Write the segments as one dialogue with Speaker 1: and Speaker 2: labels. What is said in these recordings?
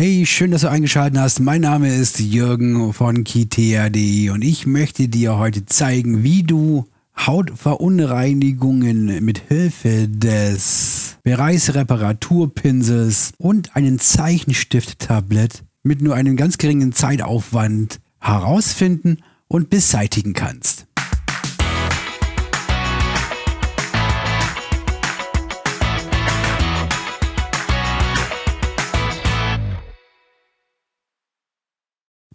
Speaker 1: Hey, schön, dass du eingeschaltet hast. Mein Name ist Jürgen von Kitea.de und ich möchte dir heute zeigen, wie du Hautverunreinigungen mit Hilfe des Bereichsreparaturpinsels und einem Zeichenstift-Tablet mit nur einem ganz geringen Zeitaufwand herausfinden und beseitigen kannst.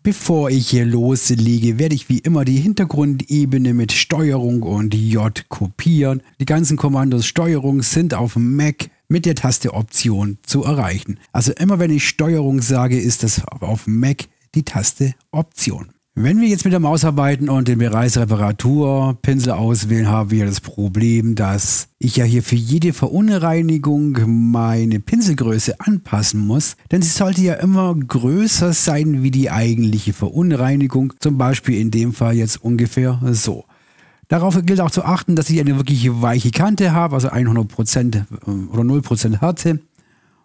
Speaker 1: Bevor ich hier loslege, werde ich wie immer die Hintergrundebene mit Steuerung und J kopieren. Die ganzen Kommandos Steuerung sind auf Mac mit der Taste Option zu erreichen. Also immer wenn ich Steuerung sage, ist das auf Mac die Taste Option. Wenn wir jetzt mit der Maus arbeiten und den Bereich Reparatur, Pinsel auswählen, haben wir das Problem, dass ich ja hier für jede Verunreinigung meine Pinselgröße anpassen muss, denn sie sollte ja immer größer sein wie die eigentliche Verunreinigung, zum Beispiel in dem Fall jetzt ungefähr so. Darauf gilt auch zu achten, dass ich eine wirklich weiche Kante habe, also 100% äh, oder 0% Härte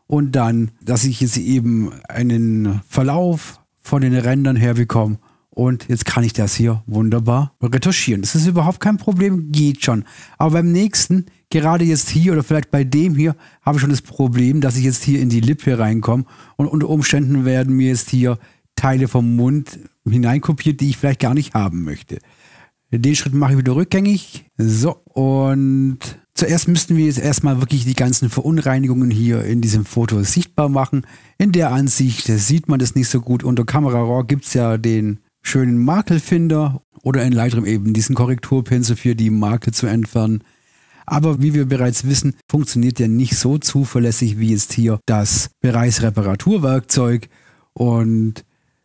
Speaker 1: und dann, dass ich jetzt eben einen Verlauf von den Rändern herbekomme und jetzt kann ich das hier wunderbar retuschieren. Das ist überhaupt kein Problem, geht schon. Aber beim nächsten, gerade jetzt hier oder vielleicht bei dem hier, habe ich schon das Problem, dass ich jetzt hier in die Lippe reinkomme. Und unter Umständen werden mir jetzt hier Teile vom Mund hineinkopiert, die ich vielleicht gar nicht haben möchte. Den Schritt mache ich wieder rückgängig. So, und zuerst müssten wir jetzt erstmal wirklich die ganzen Verunreinigungen hier in diesem Foto sichtbar machen. In der Ansicht sieht man das nicht so gut. Unter Kamera Raw gibt es ja den schönen Makelfinder oder in Lightroom eben diesen Korrekturpinsel für die Makel zu entfernen. Aber wie wir bereits wissen, funktioniert der nicht so zuverlässig wie jetzt hier das Bereichsreparaturwerkzeug. Und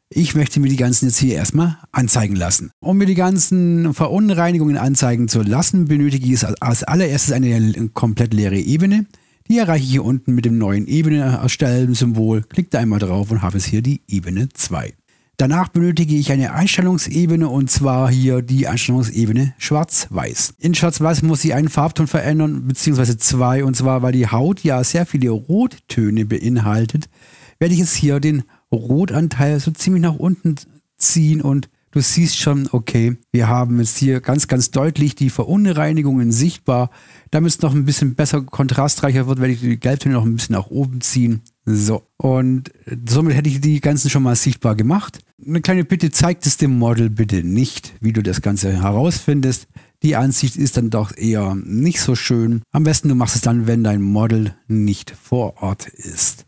Speaker 1: ich möchte mir die ganzen jetzt hier erstmal anzeigen lassen. Um mir die ganzen Verunreinigungen anzeigen zu lassen, benötige ich als allererstes eine komplett leere Ebene. Die erreiche ich hier unten mit dem neuen Ebene erstellen Symbol. Klickt da einmal drauf und habe es hier die Ebene 2. Danach benötige ich eine Einstellungsebene und zwar hier die Einstellungsebene Schwarz-Weiß. In Schwarz-Weiß muss ich einen Farbton verändern, beziehungsweise zwei, und zwar weil die Haut ja sehr viele Rottöne beinhaltet, werde ich jetzt hier den Rotanteil so ziemlich nach unten ziehen und du siehst schon, okay, wir haben jetzt hier ganz, ganz deutlich die Verunreinigungen sichtbar. Damit es noch ein bisschen besser kontrastreicher wird, werde ich die Gelbtöne noch ein bisschen nach oben ziehen. So, und somit hätte ich die ganzen schon mal sichtbar gemacht. Eine kleine Bitte, zeigt es dem Model bitte nicht, wie du das Ganze herausfindest. Die Ansicht ist dann doch eher nicht so schön. Am besten du machst es dann, wenn dein Model nicht vor Ort ist.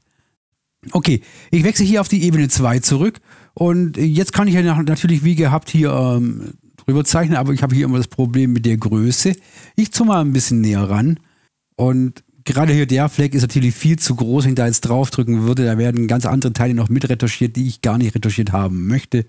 Speaker 1: Okay, ich wechsle hier auf die Ebene 2 zurück und jetzt kann ich ja natürlich wie gehabt hier ähm, drüber zeichnen, aber ich habe hier immer das Problem mit der Größe. Ich zoome mal ein bisschen näher ran und gerade hier der Fleck ist natürlich viel zu groß, wenn ich da jetzt draufdrücken würde. Da werden ganz andere Teile noch mitretuschiert, die ich gar nicht retuschiert haben möchte.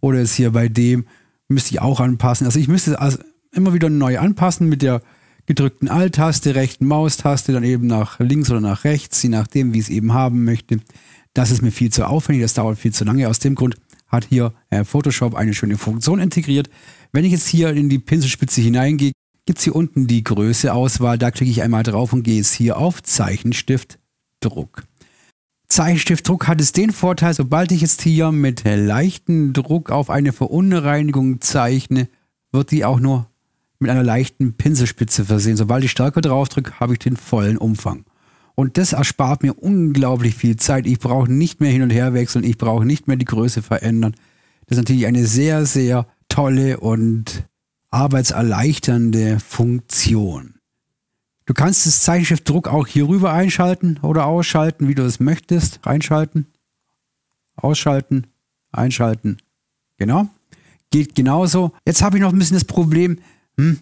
Speaker 1: Oder ist hier bei dem, müsste ich auch anpassen. Also ich müsste also immer wieder neu anpassen mit der gedrückten Alt-Taste, rechten Maustaste, dann eben nach links oder nach rechts, je nachdem, wie ich es eben haben möchte. Das ist mir viel zu aufwendig, das dauert viel zu lange. Aus dem Grund hat hier äh, Photoshop eine schöne Funktion integriert. Wenn ich jetzt hier in die Pinselspitze hineingehe, gibt es hier unten die Größeauswahl. Da klicke ich einmal drauf und gehe jetzt hier auf Zeichenstiftdruck. Zeichenstiftdruck hat es den Vorteil, sobald ich jetzt hier mit leichtem Druck auf eine Verunreinigung zeichne, wird die auch nur mit einer leichten Pinselspitze versehen. Sobald ich stärker drauf drücke, habe ich den vollen Umfang. Und das erspart mir unglaublich viel Zeit. Ich brauche nicht mehr hin und her wechseln, ich brauche nicht mehr die Größe verändern. Das ist natürlich eine sehr, sehr tolle und arbeitserleichternde Funktion. Du kannst das Zeichenschriftdruck auch hierüber einschalten oder ausschalten, wie du es möchtest. Einschalten, ausschalten, einschalten. Genau. Geht genauso. Jetzt habe ich noch ein bisschen das Problem, hm,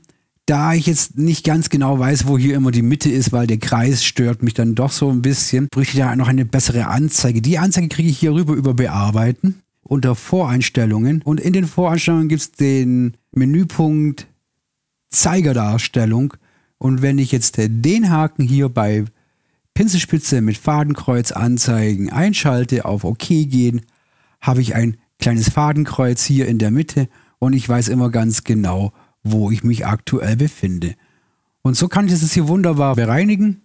Speaker 1: da ich jetzt nicht ganz genau weiß, wo hier immer die Mitte ist, weil der Kreis stört mich dann doch so ein bisschen, bräuchte ich da noch eine bessere Anzeige. Die Anzeige kriege ich hier rüber über Bearbeiten unter Voreinstellungen. Und in den Voreinstellungen gibt es den Menüpunkt Zeigerdarstellung. Und wenn ich jetzt den Haken hier bei Pinselspitze mit Fadenkreuz anzeigen einschalte, auf OK gehen, habe ich ein kleines Fadenkreuz hier in der Mitte und ich weiß immer ganz genau, wo ich mich aktuell befinde. Und so kann ich das hier wunderbar bereinigen.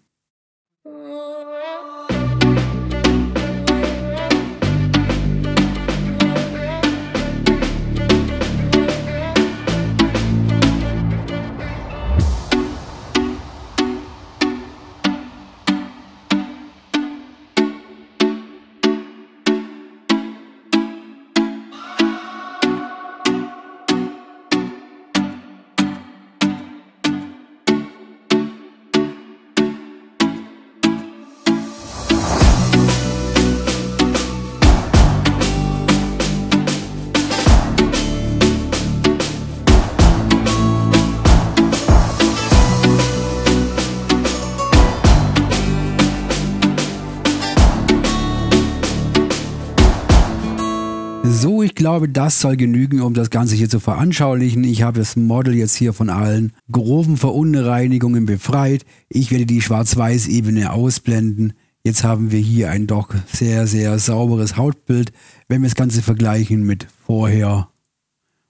Speaker 1: glaube, das soll genügen, um das Ganze hier zu veranschaulichen. Ich habe das Model jetzt hier von allen groben Verunreinigungen befreit. Ich werde die Schwarz-Weiß-Ebene ausblenden. Jetzt haben wir hier ein doch sehr, sehr sauberes Hautbild, wenn wir das Ganze vergleichen mit vorher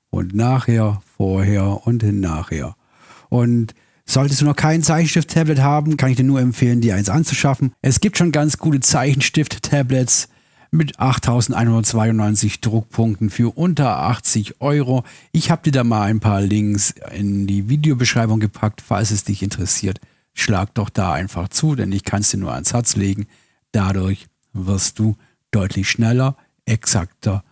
Speaker 1: und nachher, vorher und nachher. Und solltest du noch kein Zeichenstift-Tablet haben, kann ich dir nur empfehlen, dir eins anzuschaffen. Es gibt schon ganz gute Zeichenstift-Tablets mit 8.192 Druckpunkten für unter 80 Euro. Ich habe dir da mal ein paar Links in die Videobeschreibung gepackt, falls es dich interessiert. Schlag doch da einfach zu, denn ich kann es dir nur ans Herz legen. Dadurch wirst du deutlich schneller, exakter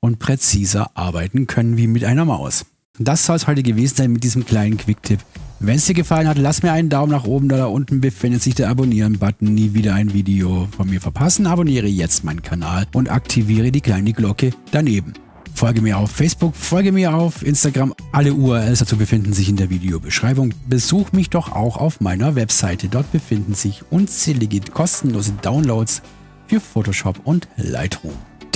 Speaker 1: und präziser arbeiten können wie mit einer Maus. Das soll es heute gewesen sein mit diesem kleinen Quick-Tipp wenn es dir gefallen hat, lass mir einen Daumen nach oben da, da unten befindet sich der Abonnieren-Button. Nie wieder ein Video von mir verpassen. Abonniere jetzt meinen Kanal und aktiviere die kleine Glocke daneben. Folge mir auf Facebook, folge mir auf Instagram. Alle URLs dazu befinden sich in der Videobeschreibung. Besuch mich doch auch auf meiner Webseite. Dort befinden sich unzählige kostenlose Downloads für Photoshop und Lightroom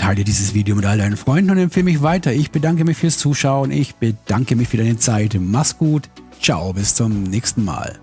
Speaker 1: teile dieses Video mit all deinen Freunden und empfehle mich weiter. Ich bedanke mich fürs Zuschauen. Ich bedanke mich für deine Zeit. Mach's gut. Ciao, bis zum nächsten Mal.